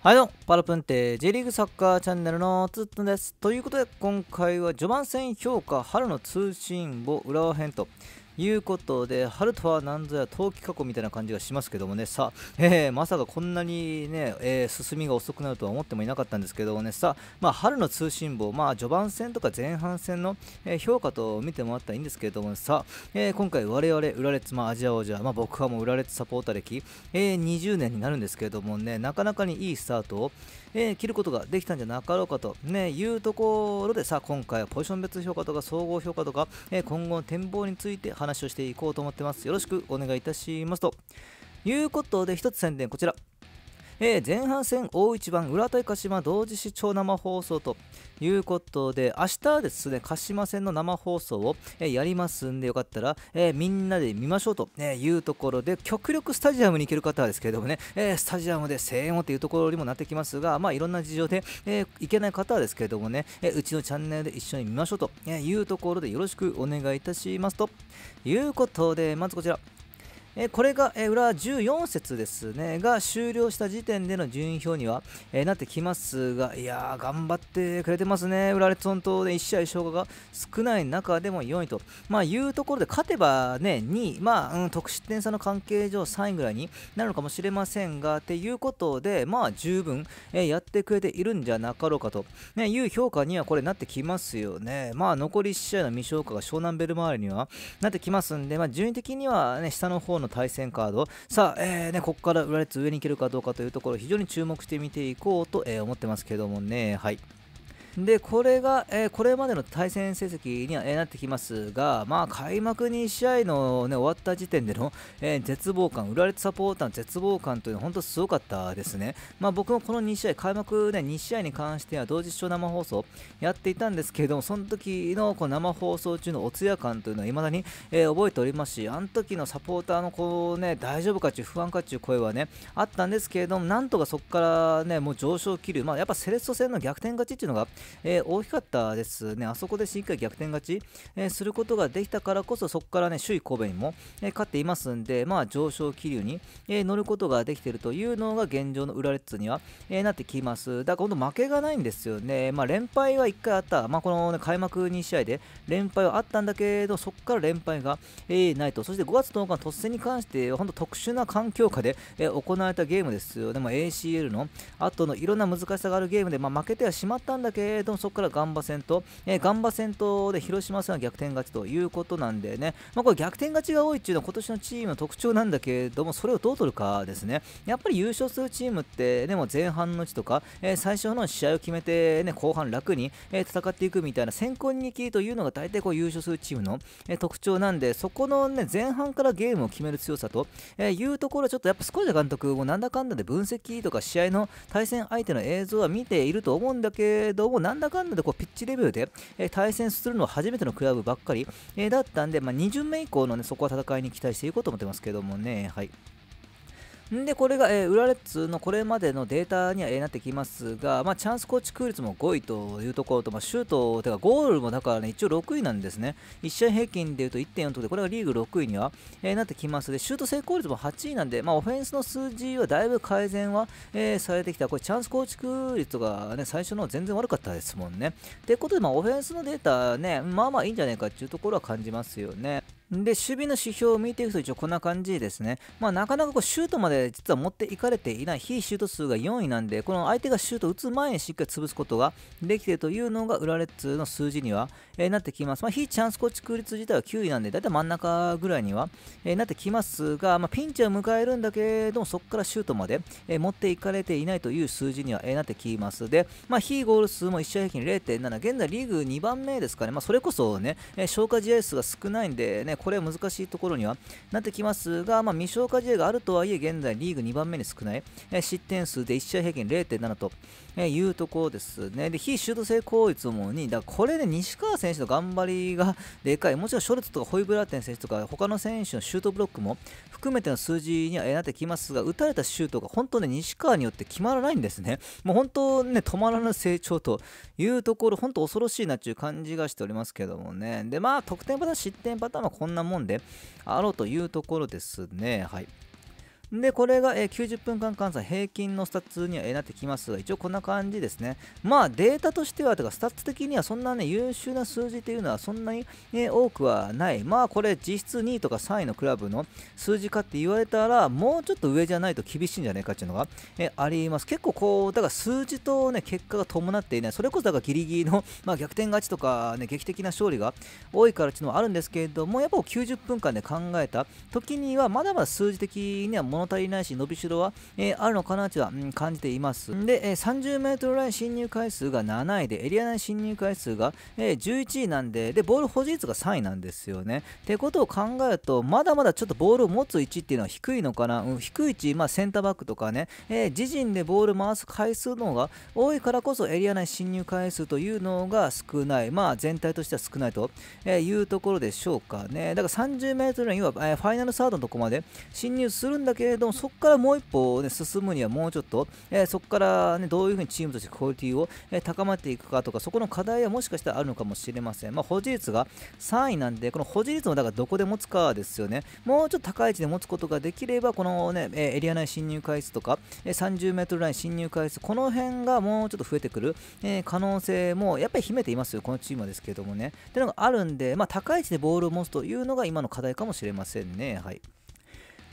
はいどうも、パラプンテ J リーグサッカーチャンネルのつっとんです。ということで、今回は序盤戦評価、春の通信簿、浦和編ということで、春とは何ぞや冬季過去みたいな感じがしますけどもね、さあ、えー、まさかこんなにね、えー、進みが遅くなるとは思ってもいなかったんですけどもね、さあ、まあ、春の通信簿、まあ、序盤戦とか前半戦の、え評価と見てもらったらいいんですけれども、さあ、えー、今回我々、浦列、まあ、アジア王者、まあ、僕はもう浦列サポーター歴、え20年になるんですけれどもね、なかなかにいいスタートを、え切ることができたんじゃなかろうかと、ね、いうところで、さあ、今回はポジション別評価とか総合評価とか、え今後の展望について話話をしていこうと思ってます。よろしくお願いいたしますと。いうことで、一つ宣伝、こちら、えー、前半戦大一番浦田鹿島同時視聴生放送ということで明日ですね鹿島戦の生放送を、えー、やりますんでよかったら、えー、みんなで見ましょうというところで極力スタジアムに行ける方はですけれどもね、えスタジアムで声援をというところにもなってきますがまあいろんな事情で、え行けない方はですけれどもね、えうちのチャンネルで一緒に見ましょうというところでよろしくお願いいたしますということでまずこちらえこれが、え裏14節ですねが終了した時点での順位表には、えなってきますがいやー頑張ってくれてますね浦レッズン島で1試合消化が少ない中でも4位と、まあ、いうところで勝てばね2位、まあうん、得失点差の関係上3位ぐらいになるのかもしれませんがっていうことでまあ十分、えやってくれているんじゃなかろうかと、ね、いう評価にはこれなってきますよねまあ残り1試合の未消化が湘南ベル周りにはなってきますんで、まあ、順位的にはね下の方方の対戦カードさあ、えーね、ここから裏列上に行けるかどうかというところ非常に注目して見ていこうと、えー、思ってますけどもねはいでこれが、えー、これまでの対戦成績には、えなってきますが、まあ、開幕2試合の、ね、終わった時点での、えー、絶望感、売られたサポーターの絶望感というのは本当すごかったですね、まあ、僕もこの2試合、開幕、ね、2試合に関しては同時視聴生放送やっていたんですけれども、その時のこの生放送中のお通夜感というのは未だに、えー、覚えておりますし、あの時のサポーターのこう、ね、大丈夫かという不安かという声は、ね、あったんですけれども、なんとかそこから、ね、もう上昇気流、まあ、やっぱセレッソ戦の逆転勝ちというのがえー、大きかったですね。あそこでしっかり逆転勝ち、えー、することができたからこそ、そこからね、首位神戸にも、えー、勝っていますんで、まあ、上昇気流に、え乗ることができているというのが現状の裏レッには、えなってきます。だから本当負けがないんですよね。まあ、連敗は1回あった。まあ、この、ね、開幕2試合で連敗はあったんだけど、そこから連敗が、えないと。そして5月10日の突戦に関しては、本当特殊な環境下で、え行われたゲームですよね。まあ、ACL の後のいろんな難しさがあるゲームで、まあ、負けてはしまったんだけど、れどもそこからガンバ戦と、えー、ガンバ戦とで広島戦は逆転勝ちということなんでね、まあ、これ逆転勝ちが多いっていうのは今年のチームの特徴なんだけれどもそれをどう取るかですねやっぱり優勝するチームってでも前半のうちとか、えー、最初の試合を決めて、ね、後半楽に、えー、戦っていくみたいな先行行きというのが大体こう優勝するチームの、え特徴なんでそこの、ね、前半からゲームを決める強さと、えいうところはちょっとやっぱ少しで監督もなんだかんだで分析とか試合の対戦相手の映像は見ていると思うんだけどもなんだかんだでこうピッチレベルで、え対戦するのは初めてのクラブばっかり、えだったんで、まあ、2巡目以降の、ね、そこは戦いに期待していこうと思ってますけどもね。はいんで、これが、えー、浦レッツのこれまでのデータには、えー、なってきますが、まあ、チャンス構築率も5位というところと、まあ、シュート、てかゴールもだからね、一応6位なんですね。1試合平均でいうと1.4とで、これがリーグ6位には、えー、なってきますで、シュート成功率も8位なんで、まあ、オフェンスの数字はだいぶ改善は、えー、されてきた。これ、チャンス構築率がね、最初の全然悪かったですもんね。ってことで、まあ、オフェンスのデータね、まあまあいいんじゃないかっていうところは感じますよね。で、守備の指標を見ていくと一応こんな感じですね。まあ、なかなかこうシュートまで実は持っていかれていない、非シュート数が4位なんで、この相手がシュート打つ前にしっかり潰すことができているというのが、浦レッズの数字には、えー、なってきます。まあ、非チャンスコーチ空率自体は9位なんで、だいたい真ん中ぐらいには、えー、なってきますが、まあ、ピンチは迎えるんだけれども、そこからシュートまで、えー、持っていかれていないという数字には、えなってきます。で、まあ、非ゴール数も1試合平均0.7、現在リーグ2番目ですかね、まあ、それこそね、え消化試合数が少ないんでね、これは難しいところにはなってきますが、まあ、未消化試合があるとはいえ、現在リーグ2番目に少ない、え失点数で1試合平均0.7と、えいうところですね。で、非シュート成功率も2、だこれで西川選手の頑張りがでかい、もちろんショルツとかホイブラーテン選手とか、他の選手のシュートブロックも含めての数字にはなってきますが、打たれたシュートが本当ね、西川によって決まらないんですね。もう本当ね、止まらぬ成長というところ、本当恐ろしいなっていう感じがしておりますけどもね。で、まあ、得点パターン、失点パターンはこんんなもんであろうというところですね。はい。で、これが、えー、90分間換算平均のスタッツには、えー、なってきますが、一応こんな感じですね。まあデータとしては、とかスタッツ的にはそんなね、優秀な数字っていうのはそんなに、ね、多くはない。まあこれ実質2位とか3位のクラブの数字かって言われたら、もうちょっと上じゃないと厳しいんじゃないかっていうのが、えー、あります。結構こう、だから数字とね、結果が伴っていない。それこそだからギリギリの、まあ、逆転勝ちとかね、劇的な勝利が多いからっていうのはあるんですけれども、やっぱ90分間で考えた時には、まだまだ数字的には問物足りないし伸びしろは、えー、あるのかなとは、うん、感じています。で、えー、30m ライン進入回数が7位で、エリア内進入回数が、えー、11位なんで、で、ボール保持率が3位なんですよね。ってことを考えると、まだまだちょっとボールを持つ位置っていうのは低いのかな、うん、低い位置、まあ、センターバックとかね、えー、自陣でボール回す回数の方が多いからこそ、エリア内進入回数というのが少ない、まあ、全体としては少ないというところでしょうかね。だから 30m ラインは、えファイナルサードのとこまで進入するんだけどれども、そこからもう一歩、ね、進むにはもうちょっと、えー、そこから、ね、どういうふうにチームとしてクオリティを、えー、高めていくかとか、そこの課題はもしかしたらあるのかもしれません。まあ、保持率が3位なんで、この保持率もだからどこで持つかですよね。もうちょっと高い位置で持つことができれば、この、ね、エリア内侵入回数とか、30メートルライン侵入回数、この辺がもうちょっと増えてくる、えー、可能性もやっぱり秘めていますよ、このチームはですけどもね。っていうのがあるんで、まあ、高い位置でボールを持つというのが今の課題かもしれませんね。はい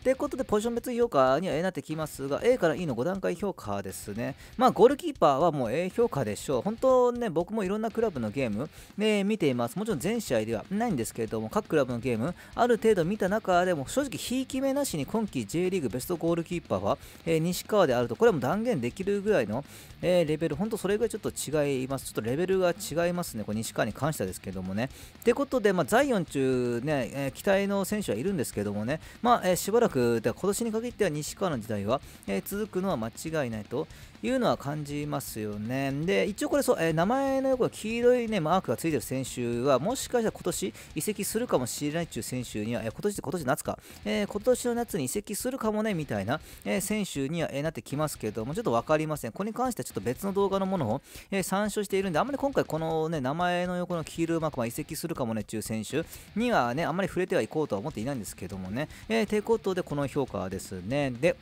ってことで、ポジション別評価には A になってきますが、A から E の5段階評価ですね。まあ、ゴールキーパーはもう A 評価でしょう。本当ね、僕もいろんなクラブのゲーム、ね、見ています。もちろん全試合ではないんですけれども、各クラブのゲーム、ある程度見た中でも、正直、ひいき目なしに今季 J リーグベストゴールキーパーは、えー、西川であると、これも断言できるぐらいの、えー、レベル、本当それぐらいちょっと違います。ちょっとレベルが違いますね、これ西川に関してはですけどもね。ってことで、まあ、ザイオン中ね、えー、期待の選手はいるんですけどもね、まあ、えしばらくく、だから今年に限っては西川の時代は、えー、続くのは間違いないというのは感じますよね。で、一応これそう、えー、名前の横が黄色い、ね、マークがついてる選手は、もしかしたら今年移籍するかもしれないっていう選手には、えー、今年今年夏か、えー、今年の夏に移籍するかもねみたいな、え選手には、えなってきますけども、ちょっと分かりません。これに関してはちょっと別の動画のものを、え参照しているんで、あんまり今回この、ね、名前の横の黄色いマークは移籍するかもねっていう選手にはね、あんまり触れてはいこうとは思っていないんですけどもね。えー、てことでこの評価ですねで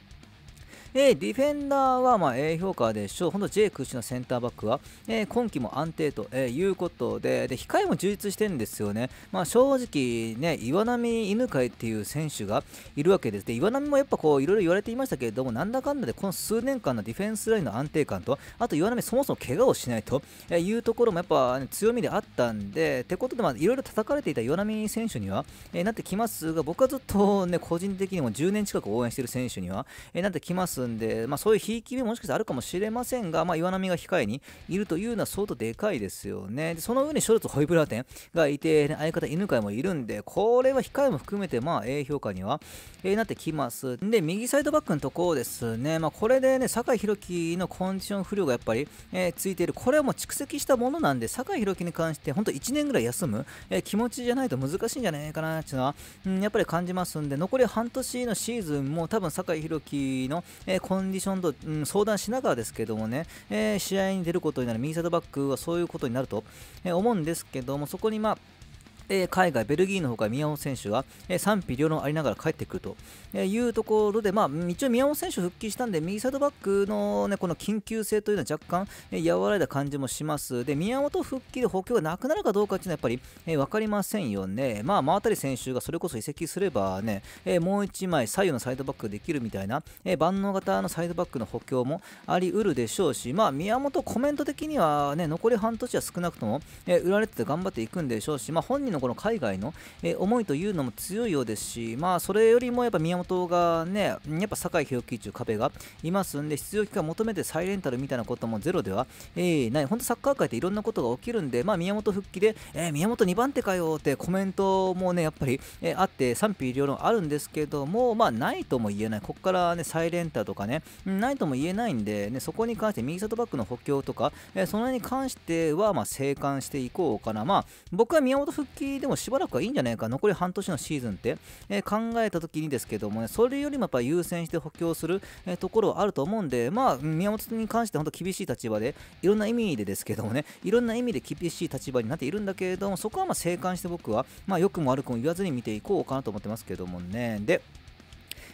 えー、ディフェンダーはま A 評価でしょう、本当 J 屈指のセンターバックは、えー、今季も安定と、えー、いうことでで、控えも充実してるんですよね、まあ、正直、ね、岩波犬飼っていう選手がいるわけです、で岩波もやっぱこういろいろ言われていましたけれども、なんだかんだでこの数年間のディフェンスラインの安定感と、あと岩波、そもそも怪我をしないというところもやっぱ、ね、強みであったんで、ってことで、いろいろ叩かれていた岩波選手には、えなってきますが、僕はずっと、ね、個人的にも10年近く応援している選手には、えなってきますんで、まあ、そういうひいき目もしかしたらあるかもしれませんが、まあ、岩波が控えにいるというのは相当でかいですよね。でその上にショルツ・ホイブラーテンがいて、相方犬飼もいるんで、これは控えも含めて、まあ、A 評価には、えー、なってきます。で、右サイドバックのところですね、まあ、これでね、酒井宏樹のコンディション不良がやっぱり、えー、ついている、これはもう蓄積したものなんで、酒井宏樹に関して、本当1年ぐらい休む、えー、気持ちじゃないと難しいんじゃないかなっていうのは、うん、やっぱり感じますんで、残り半年のシーズンも多分酒井宏樹の、ええー、コンディションと、うん、相談しながらですけどもね、えー、試合に出ることになる右サイドバックはそういうことになると、え思うんですけども、そこにまあ、え海外、ベルギーの方から宮本選手が、え賛否両論ありながら帰ってくると、えいうところで、まあ、一応宮本選手復帰したんで、右サイドバックの,、ね、この緊急性というのは若干、え和らいだ感じもします。で、宮本復帰で補強がなくなるかどうかっていうのはやっぱり、え分かりませんよね。まあ、真渡選手がそれこそ移籍すればね、えもう1枚左右のサイドバックができるみたいな、え万能型のサイドバックの補強もありうるでしょうし、まあ、宮本コメント的にはね、残り半年は少なくとも、え売られてて頑張っていくんでしょうし、まあ、本人のこの海外の、え思いというのも強いようですし、まあ、それよりもやっぱ宮本がね、やっぱ酒井宏樹壁がいますんで、出場機会求めてサイレンタルみたいなこともゼロでは、えー、ない、本当サッカー界っていろんなことが起きるんで、まあ、宮本復帰で、えー、宮本2番手かよってコメントもね、やっぱり、えー、あって賛否両論あるんですけども、まあ、ないとも言えない、ここからね、イレンタとかね、ないとも言えないんで、ね、そこに関して右サイドバックの補強とか、えー、その辺に関しては、まあ、静観していこうかな。まあ、僕は宮本復帰でもしばらくはいいんじゃないか、残り半年のシーズンって、えー、考えた時にですけどもね、それよりもやっぱ優先して補強する、えー、ところはあると思うんで、まあ、宮本に関して本当厳しい立場で、いろんな意味でですけどもね、いろんな意味で厳しい立場になっているんだけれども、そこはまあ静観して僕は、まあ、良くも悪くも言わずに見ていこうかなと思ってますけどもね。で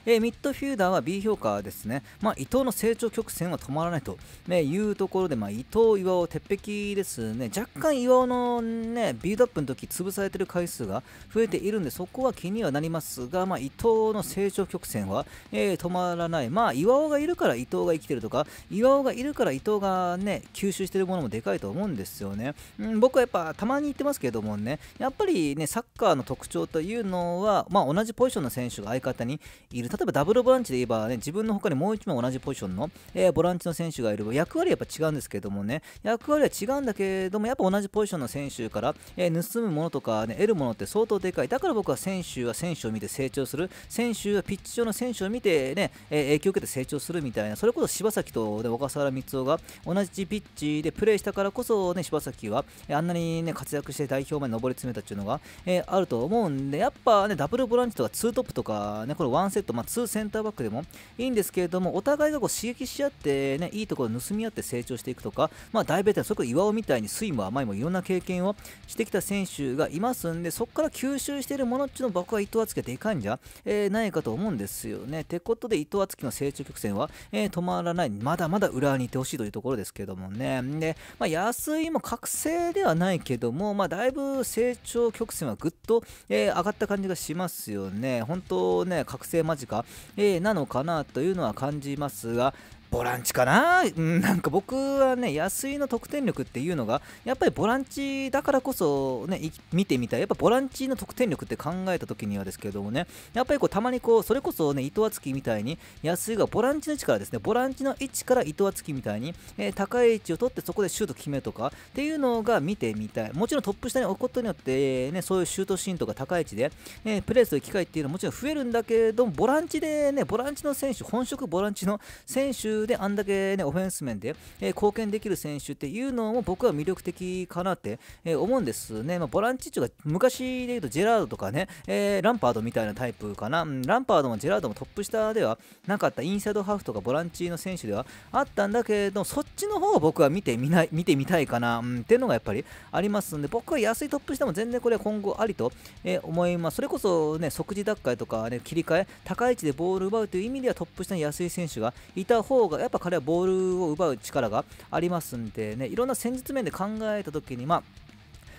えー、ミッドフィーダーは B 評価ですね、まあ、伊藤の成長曲線は止まらないと、ね、いうところで、まあ、伊藤、岩尾、鉄壁ですね、若干岩尾の、ね、ビードアップの時潰されてる回数が増えているんで、そこは気にはなりますが、まあ、伊藤の成長曲線は、えー、止まらない、まあ、岩尾がいるから伊藤が生きてるとか、岩尾がいるから伊藤が、ね、吸収してるものもでかいと思うんですよね。うん、僕はやっぱたまに言ってますけどもね、やっぱりね、サッカーの特徴というのは、まあ、同じポジションの選手が相方にいる例えばダブルボランチで言えば、ね、自分の他にもう1枚同じポジションの、えー、ボランチの選手がいれば役割はやっぱ違うんですけどもね役割は違うんだけどもやっぱ同じポジションの選手から、えー、盗むものとか、ね、得るものって相当でかいだから僕は選手は選手を見て成長する選手はピッチ上の選手を見て、ねえー、影響を受けて成長するみたいなそれこそ柴崎と、ね、小笠原光雄が同じピッチでプレーしたからこそ、ね、柴崎はあんなに、ね、活躍して代表まで上り詰めたっていうのが、えー、あると思うんでやっぱ、ね、ダブルボランチとかツートップとか、ね、これ1セットまあ、2センターバックでもいいんですけれども、お互いがこう刺激し合って、ね、いいところを盗み合って成長していくとか、まあ、大ベテラン、そこ岩尾みたいに酸いも甘いもいろんな経験をしてきた選手がいますんで、そこから吸収しているものっていうのを僕は伊藤敦樹はでかいんじゃ、えないかと思うんですよね。てことで伊藤敦樹の成長曲線は、えー、止まらない、まだまだ裏にいてほしいというところですけどもね。で、まあ、安井も覚醒ではないけども、まあ、だいぶ成長曲線はぐっと、えー、上がった感じがしますよね。本当ね、覚醒間近 a えー、なのかなというのは感じますが、ボランチかな、うん、なんか僕はね、安井の得点力っていうのが、やっぱりボランチだからこそ、ね、見てみたい、やっぱボランチの得点力って考えた時にはですけれどもね、やっぱりこうたまにこう、それこそね、糸厚敦みたいに、安井がボランチの位置からですね、ボランチの位置から糸厚敦みたいに、えー、高い位置を取ってそこでシュート決めるとかっていうのが見てみたい、もちろんトップ下に置くことによって、ね、そういうシュートシーンとか高い位置で、ね、プレーする機会っていうのはもちろん増えるんだけれども、ボランチでね、ボランチの選手、本職ボランチの選手中であんだけ、ね、オフェンス面で、え貢献できる選手っていうのも僕は魅力的かなって、え思うんですね、まあ、ボランチっていうか昔で言うとジェラードとかね、えランパードみたいなタイプかな、うん、ランパードもジェラードもトップ下ではなかったインサイドハーフとかボランチの選手ではあったんだけどそっちの方を僕は見てみない見てみたいかな、うん、っていうのがやっぱりありますんで僕は安いトップ下も全然これは今後ありと、え思いますそれこそね即時奪回とか、ね、切り替え高い位置でボール奪うという意味ではトップ下に安い選手がいた方がやっぱ彼はボールを奪う力がありますんでねいろんな戦術面で考えた時にまあ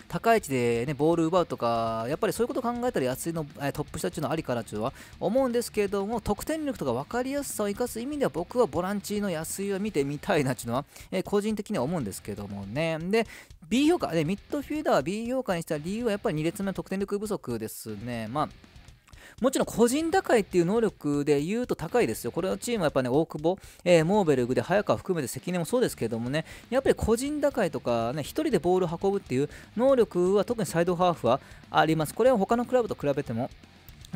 高い位置で、ね、ボール奪うとか、やっぱりそういうこと考えたら安井のトップ下っていうのはありかなとは思うんですけれども、得点力とか分かりやすさを生かす意味では、僕はボランチの安井を見てみたいなっていうのは、えー、個人的には思うんですけどもね。で、B 評価、でミッドフィーダーは B 評価にした理由はやっぱり2列目の得点力不足ですね。まあもちろん個人打開っていう能力で言うと高いですよ。これのチームはやっぱね、大久保、えー、モーベルグで早川含めて関根もそうですけれどもね、やっぱり個人打開とかね、1人でボール運ぶっていう能力は特にサイドハーフはあります。これは他のクラブと比べても。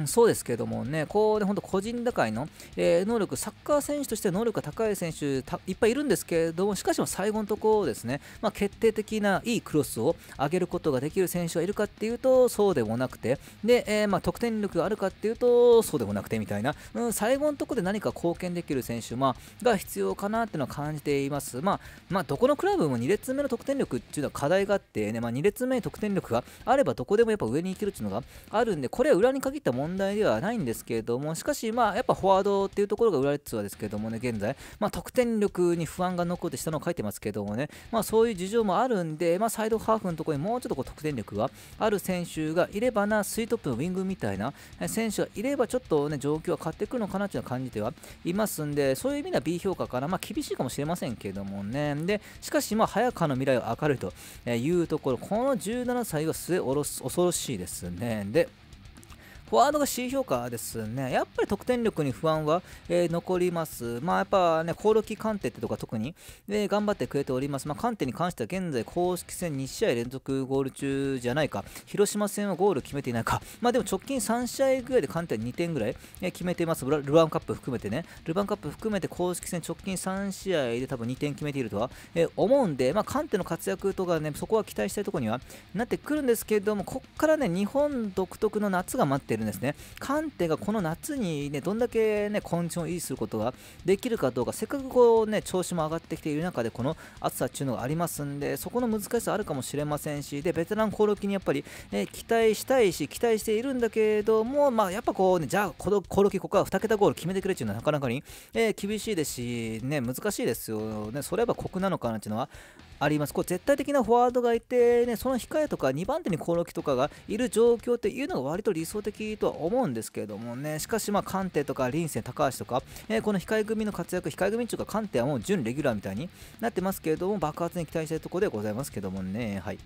そうですけどもね、こうで本当個人高いの、えー、能力、サッカー選手として能力が高い選手いっぱいいるんですけれども、しかしも最後のところですね、まあ、決定的ないいクロスを上げることができる選手がいるかっていうと、そうでもなくて、で、えー、まあ、得点力があるかっていうと、そうでもなくてみたいな、うん、最後のところで何か貢献できる選手、まあ、が必要かなっていうのは感じています。まあ、まあ、どこのクラブも2列目の得点力っていうのは課題があってね、ま2列目に得点力があればどこでもやっぱ上に行けるっていうのがあるんで、これは裏に限ったもの問題ではないんですけれども、しかし、まあ、やっぱフォワードっていうところが浦和レッズはですけどもね、現在、まあ、得点力に不安が残ってしたのを書いてますけどもね、まあ、そういう事情もあるんで、まあ、サイドハーフのところにもうちょっとこう得点力がある選手がいればな、スイートップのウィングみたいな選手がいれば、ちょっとね、状況は変わってくるのかなというのは感じてはいますんで、そういう意味では B 評価から、まあ、厳しいかもしれませんけどもね、で、しかし、まあ、早川の未来は明るいというところ、この17歳は末恐ろしいですね。でフォワードが C 評価ですね。やっぱり得点力に不安は、えー、残ります。まあやっぱね、コールキカンテってとか特に、で頑張ってくれております。まあカンテに関しては現在公式戦2試合連続ゴール中じゃないか。広島戦はゴール決めていないか。まあでも直近3試合ぐらいでカンテ2点ぐらい、えー、決めています。ルヴァンカップ含めてね。ルヴァンカップ含めて公式戦直近3試合で多分2点決めているとは、えー、思うんで、まあカンテの活躍とかね、そこは期待したいところにはなってくるんですけれども、こっからね、日本独特の夏が待っててるんですね。カンテがこの夏にね、どんだけね、コンディションを維持することができるかどうか、せっかくこうね、調子も上がってきている中で、この暑さっていうのがありますんで、そこの難しさあるかもしれませんし、で、ベテラン興梠にやっぱり、え期待したいし、期待しているんだけども、まあ、やっぱこうね、じゃあ、興梠、ここは2桁ゴール決めてくれっていうのはなかなかに、えー、厳しいですし、ね、難しいですよね。それは酷なのかなっていうのはありますこれ絶対的なフォワードがいて、ね、その控えとか2番手に興梠とかがいる状況っていうのが割と理想的とは思うんですけれどもねしかし、まあ、カとか臨戦、高橋とか、えー、この控え組の活躍控え組というかカンはもう準レギュラーみたいになってますけれども爆発に期待したいところでございますけどもね。はい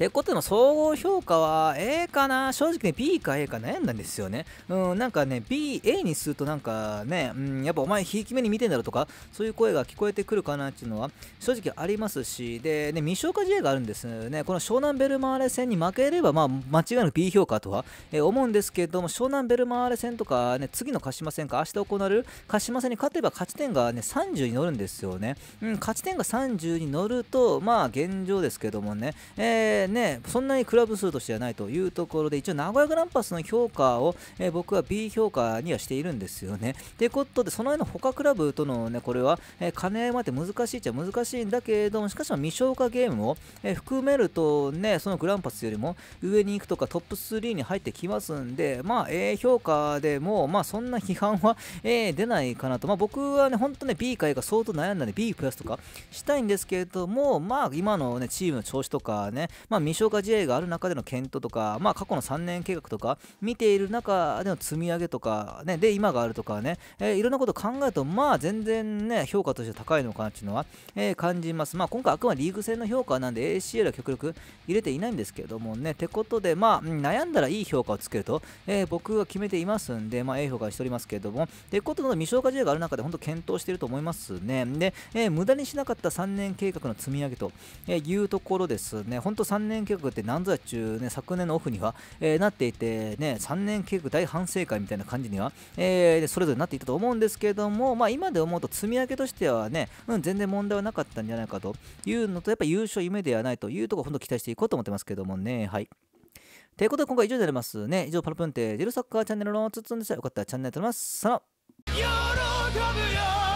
てことの総合評価は A かな正直ね B か A か悩んだんですよね。うん、なんかね B、A にするとなんかね、うん、やっぱお前ひいき目に見てんだろとかそういう声が聞こえてくるかなっていうのは正直ありますしで、ね、未消化試合があるんですね。この湘南ベルマーレ戦に負ければまあ間違いなく B 評価とは、えー、思うんですけども湘南ベルマーレ戦とかね次の鹿島戦か明日行われる鹿島戦に勝てば勝ち点がね30に乗るんですよね。うん、勝ち点が30に乗るとまあ現状ですけどもね、えーね、そんなにクラブ数としてはないというところで、一応名古屋グランパスの評価を、えー、僕は B 評価にはしているんですよね。ということで、その辺の他クラブとのね、これは、えー、兼ね合もあって難しいっちゃ難しいんだけれども、しかし未消化ゲームを、えー、含めるとね、そのグランパスよりも上に行くとかトップ3に入ってきますんで、まあ A 評価でも、まあそんな批判は、えー、出ないかなと。まあ僕はね、本当ね、B 界が相当悩んだんで B プラスとかしたいんですけれども、まあ今のね、チームの調子とかね、まあ、未消化試合がある中での検討とか、まあ、過去の3年計画とか、見ている中での積み上げとか、ね、で、今があるとかね、えー、いろんなことを考えると、まあ、全然ね、評価として高いのかなっていうのは、えー、感じます。まあ、今回、あくまでリーグ戦の評価なんで、ACL は極力入れていないんですけどもね、てことで、まあ、悩んだらいい評価をつけると、えー、僕は決めていますんで、まあ、A 評価しておりますけれども、てことの未消化試合がある中で、本当検討していると思いますね。で、えー、無駄にしなかった3年計画の積み上げというところですね、本当3年計画って何ぞやっちゅうね、昨年のオフには、えー、なっていて、ね、3年計画大反省会みたいな感じには、えー、それぞれなっていたと思うんですけれども、まあ、今で思うと積み上げとしてはね、うん、全然問題はなかったんじゃないかというのと、やっぱ優勝夢ではないというところ、本当期待していこうと思ってますけどもね、はい。ということで、今回以上になりますね。以上、パルプンテ、ジェルサッカーチャンネルのつつんでした。よかったらチャンネル登録ます。さよ喜ぶよ